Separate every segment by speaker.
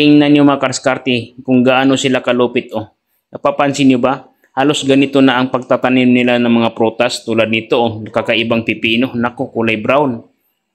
Speaker 1: Tingnan nyo mga karskarte kung gaano sila kalupit oh. Napapansin niyo ba? Halos ganito na ang pagtatanim nila ng mga protas tulad nito oh. Kakaibang pipino. Nako kulay brown.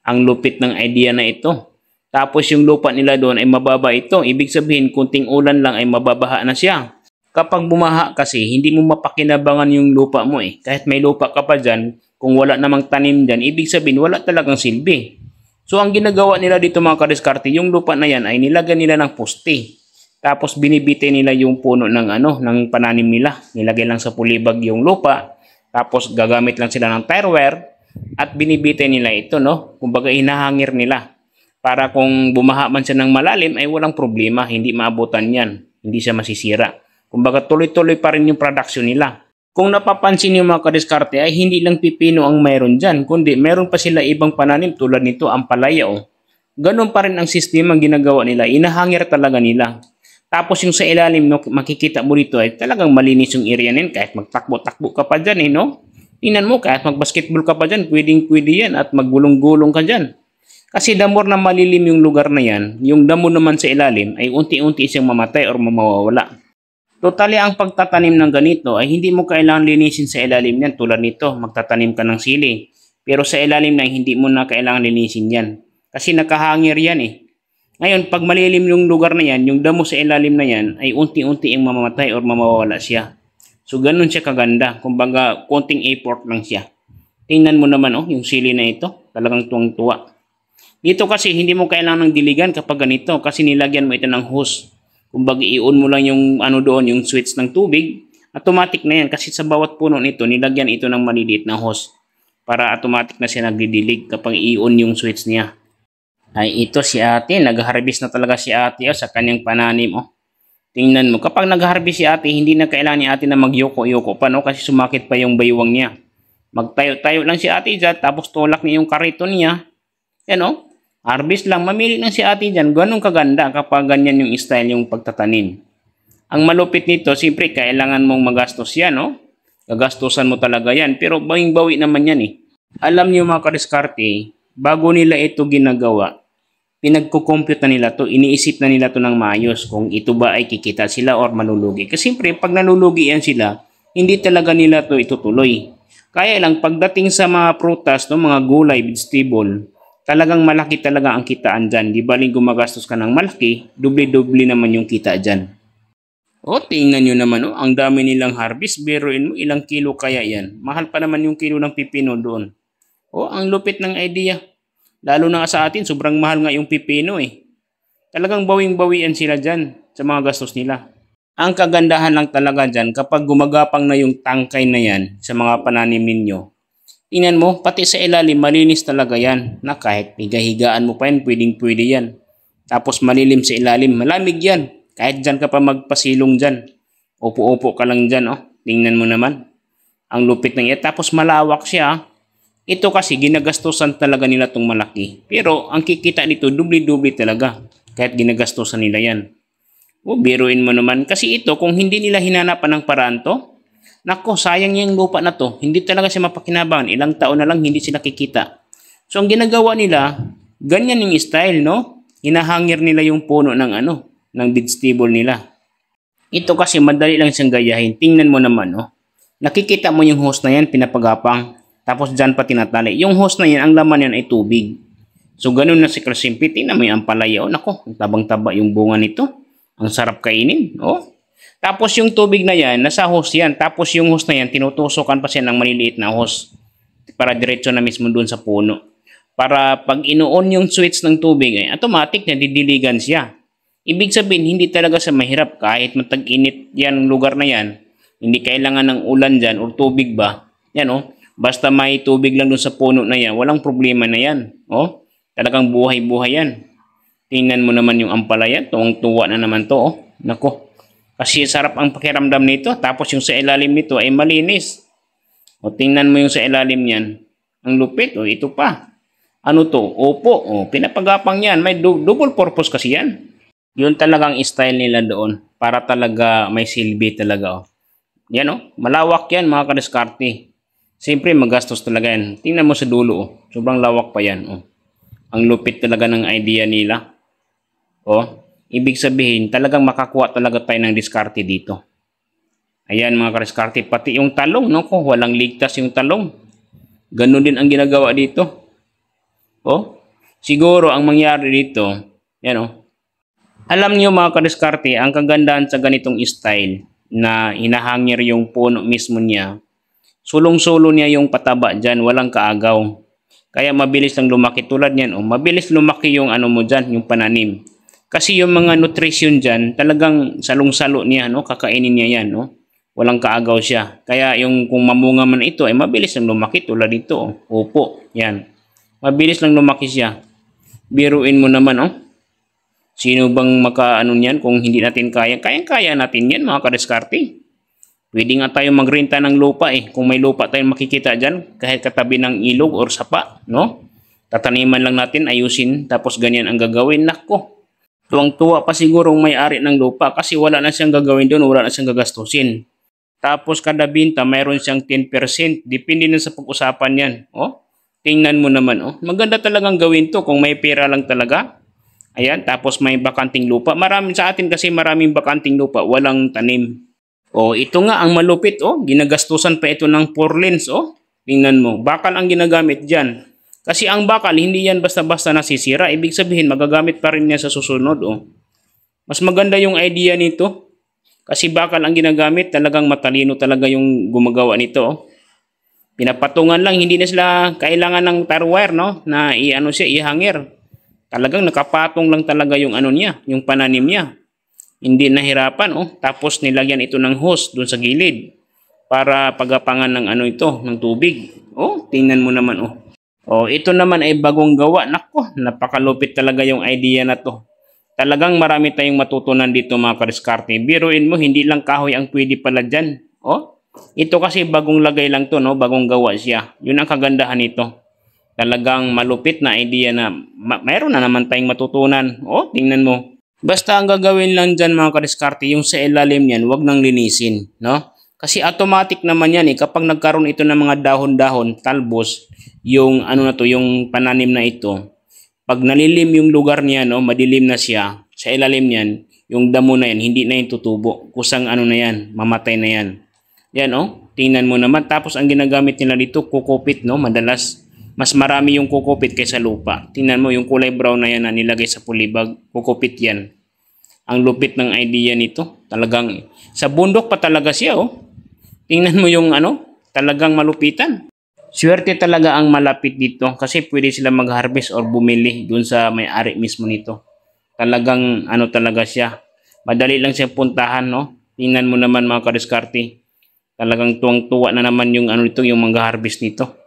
Speaker 1: Ang lupit ng idea na ito. Tapos yung lupa nila doon ay mababa ito. Ibig sabihin kunting ulan lang ay mababaha na siya. Kapag bumaha kasi hindi mo mapakinabangan yung lupa mo eh. Kahit may lupa ka pa dyan, kung wala namang tanim dyan, ibig sabihin wala talagang silbi. So ang ginagawa nila dito mga kadiskarte, yung lupa na yan ay nilagay nila ng poste. Tapos binibite nila yung puno ng ano, ng pananim nila. Nilagay lang sa pulibag yung lupa. Tapos gagamit lang sila ng tire at binibite nila ito, no? Kumbaga hinahangir nila. Para kung bumaha man siya ng malalim ay walang problema, hindi maabutan yan. Hindi siya masisira. Kumbaga tuloy-tuloy pa rin yung production nila. Kung napapansin niyo mga kadiskarte ay hindi lang pipino ang meron dyan, kundi meron pa sila ibang pananim tulad nito ang palaya oh. Ganun pa rin ang sistema ang ginagawa nila, inahangir talaga nila. Tapos yung sa ilalim, no, makikita mo dito ay talagang malinis yung area nin kahit magtakbo-takbo ka pa dyan eh, no? Tingnan mo, kahit magbasketball ka pa dyan, pwedeng-pwede yan at maggulong gulong ka dyan. Kasi the na malilim yung lugar na yan, yung damo naman sa ilalim ay unti-unti siyang mamatay or mamawawala. Totally ang pagtatanim ng ganito ay hindi mo kailangan linisin sa ilalim niyan tulad nito, magtatanim ka ng sili. Pero sa ilalim na hindi mo na kailangan linisin yan. Kasi nakahangir yan eh. Ngayon, pag malilim yung lugar na yan, yung damo sa ilalim na yan, ay unti-unti ang mamamatay or mamawala siya. So, ganun siya kaganda. Kumbaga, konting effort lang siya. Tingnan mo naman, oh, yung sili na ito. Talagang tuwang-tuwa. Dito kasi, hindi mo kailangan ng diligan kapag ganito kasi nilagyan mo ito ng hose. Kumbaga i-on mo lang yung ano doon, yung switch ng tubig, automatic na yan kasi sa bawat puno nito, nilagyan ito ng maliliit na hose para automatic na siya nagdidilig kapag i-on yung switch niya. Ay ito si ate, nag-harvest na talaga si ate oh, sa kanyang pananim. Oh. Tingnan mo, kapag nag-harvest si ate, hindi na kailangan ni ate na magyoko-yoko pa no? kasi sumakit pa yung baywang niya. Magtayo-tayo lang si ate dyan, tapos tulak niya yung karito niya. Yan o, oh. Arbis lang, mamili lang si ate dyan. Ganun kaganda kapag ganyan yung style yung pagtatanim. Ang malupit nito, siyempre, kailangan mong magastos yan, no? Gagastusan mo talaga yan. Pero bawing-bawi naman yan, eh. Alam niyo mga kariskarte, bago nila ito ginagawa, pinagko-compute na nila to, iniisip na nila to ng maayos kung ito ba ay kikita sila or manulugi. Kasi siyempre, pag nanulugi yan sila, hindi talaga nila to itutuloy. Kaya lang, pagdating sa mga prutas, no, mga gulay, vegetable, talagang malaki talaga ang kitaan dyan. Di baling gumagastos ka ng malaki, doble-doble naman yung kita dyan. O, tingnan nyo naman, o, ang dami nilang harvest, biruin mo, ilang kilo kaya yan. Mahal pa naman yung kilo ng pipino doon. O, ang lupit ng idea. Lalo na sa atin, sobrang mahal nga yung pipino eh. Talagang bawing-bawian sila dyan sa mga gastos nila. Ang kagandahan lang talaga dyan, kapag gumagapang na yung tangkay na yan sa mga pananim ninyo, Tingnan mo, pati sa ilalim, malinis talaga yan. Na kahit higa-higaan mo pa yan, pwedeng-pwede yan. Tapos malilim sa ilalim, malamig yan. Kahit dyan ka pa magpasilong dyan. Opo-opo ka lang dyan, oh. Tingnan mo naman. Ang lupit ng yan. Tapos malawak siya, ah. Ito kasi, ginagastosan talaga nila tong malaki. Pero, ang kikita nito, dubli-dubli talaga. Kahit ginagastosan nila yan. O, biruin mo naman. Kasi ito, kung hindi nila hinanapan ng paranto, Nako, sayang yung lupa na to. Hindi talaga siya mapakinabangan. Ilang taon na lang hindi sila kikita. So, ang ginagawa nila, ganyan yung style, no? Hinahangir nila yung puno ng ano, ng vegetable nila. Ito kasi madali lang siyang gayahin. Tingnan mo naman, no? Nakikita mo yung host na yan, pinapagapang. Tapos dyan pa tinatali. Yung host na yan, ang laman yan ay tubig. So, ganun na si Krasimpi. Tingnan mo yung ampalaya. Oh, nako, tabang-taba yung bunga nito. Ang sarap kainin, oh. Tapos yung tubig na yan, nasa hose yan. Tapos yung hose na yan, tinutusokan pa siya ng maliliit na hose para diretso na mismo doon sa puno. Para pag inoon yung switch ng tubig, eh, automatic na didiligan siya. Ibig sabihin, hindi talaga sa mahirap kahit matag-init yan lugar na yan. Hindi kailangan ng ulan dyan or tubig ba. Yan Oh, basta may tubig lang doon sa puno na yan, walang problema na yan. Oh, talagang buhay-buhay yan. Tingnan mo naman yung ampalaya. Tuwang-tuwa na naman to. Oh. Nako. Kasi sarap ang pakiramdam nito. Tapos yung sa ilalim nito ay malinis. O tingnan mo yung sa ilalim niyan. Ang lupit. O ito pa. Ano to? Opo. O pinapagapang yan. May double purpose kasi yan. Yun talagang style nila doon. Para talaga may silbi talaga. O. Yan o. Malawak yan mga kadiskarte. Siyempre magastos talaga yan. Tingnan mo sa dulo o. Sobrang lawak pa yan o. Ang lupit talaga ng idea nila. O. Ibig sabihin, talagang makakuha talaga tayo ng diskarte dito. Ayan mga kariskarte, pati yung talong, no? Kung walang ligtas yung talong. Ganun din ang ginagawa dito. Oh, siguro ang mangyari dito, yan oh. Alam niyo mga kariskarte, ang kagandahan sa ganitong style na hinahangir yung puno mismo niya, sulong-sulo niya yung pataba dyan, walang kaagaw. Kaya mabilis lang lumaki tulad niyan. O, oh, mabilis lumaki yung ano mo dyan, yung pananim. Kasi yung mga nutrition dyan, talagang salong-salo niya, no? kakainin niya yan. No? Walang kaagaw siya. Kaya yung kung mamunga man ito, ay eh, mabilis lang lumaki tulad dito. Oh. Upo, yan. Mabilis lang lumaki siya. Biruin mo naman, oh. Sino bang makaano niyan kung hindi natin kaya? Kayang-kaya natin yan, mga kadiskarte. Pwede nga tayo magrenta ng lupa eh. Kung may lupa tayong makikita dyan, kahit katabi ng ilog or sapa, no? Tataniman lang natin, ayusin, tapos ganyan ang gagawin. Nako, Tuwang-tuwa pa siguro may-ari ng lupa kasi wala na siyang gagawin doon, wala na siyang gagastusin. Tapos kada binta, mayroon siyang 10%. Depende na sa pag-usapan yan. Oh, tingnan mo naman. Oh. Maganda talagang gawin to kung may pera lang talaga. Ayan, tapos may bakanting lupa. Marami sa atin kasi maraming bakanting lupa, walang tanim. Oh, ito nga ang malupit. Oh, ginagastusan pa ito ng 4 lens. Oh, tingnan mo. Bakal ang ginagamit diyan. Kasi ang bakal, hindi yan basta-basta nasisira. Ibig sabihin, magagamit pa rin niya sa susunod. Oh. Mas maganda yung idea nito. Kasi bakal ang ginagamit, talagang matalino talaga yung gumagawa nito. Oh. Pinapatungan lang, hindi na sila kailangan ng tire no? Na i-ano siya, ihangir. Talagang nakapatong lang talaga yung ano niya, yung pananim niya. Hindi nahirapan, oh. Tapos nilagyan ito ng hose doon sa gilid para pagapangan ng ano ito, ng tubig. Oh, tingnan mo naman, oh. Oh, ito naman ay bagong gawa. Nako, napakalupit talaga yung idea na to. Talagang marami tayong matutunan dito mga kariskarte. Biruin mo, hindi lang kahoy ang pwede pala dyan. Oh, ito kasi bagong lagay lang to, no? bagong gawa siya. Yun ang kagandahan nito. Talagang malupit na idea na mayroon na naman tayong matutunan. Oh, tingnan mo. Basta ang gagawin lang dyan mga kariskarte, yung sa ilalim niyan, wag nang linisin. No? Kasi automatic naman yan eh. Kapag nagkaroon ito ng mga dahon-dahon, talbos, yung ano na to, yung pananim na ito, pag nalilim yung lugar niya, no, madilim na siya, sa ilalim niyan, yung damo na yan, hindi na yan tutubo. Kusang ano na yan, mamatay na yan. Yan oh, tingnan mo naman. Tapos ang ginagamit nila dito, kukupit no, madalas. Mas marami yung kukupit kaysa lupa. Tingnan mo yung kulay brown na yan na nilagay sa pulibag, kukupit yan. Ang lupit ng idea nito, talagang sa bundok pa talaga siya oh. Tingnan mo yung ano, talagang malupitan. Swerte talaga ang malapit dito kasi pwede sila mag-harvest or bumili dun sa may-ari mismo nito. Talagang ano talaga siya. Madali lang siyang puntahan, no? Tingnan mo naman mga kadiskarte. Talagang tuwang-tuwa na naman yung ano nito, yung mag-harvest nito.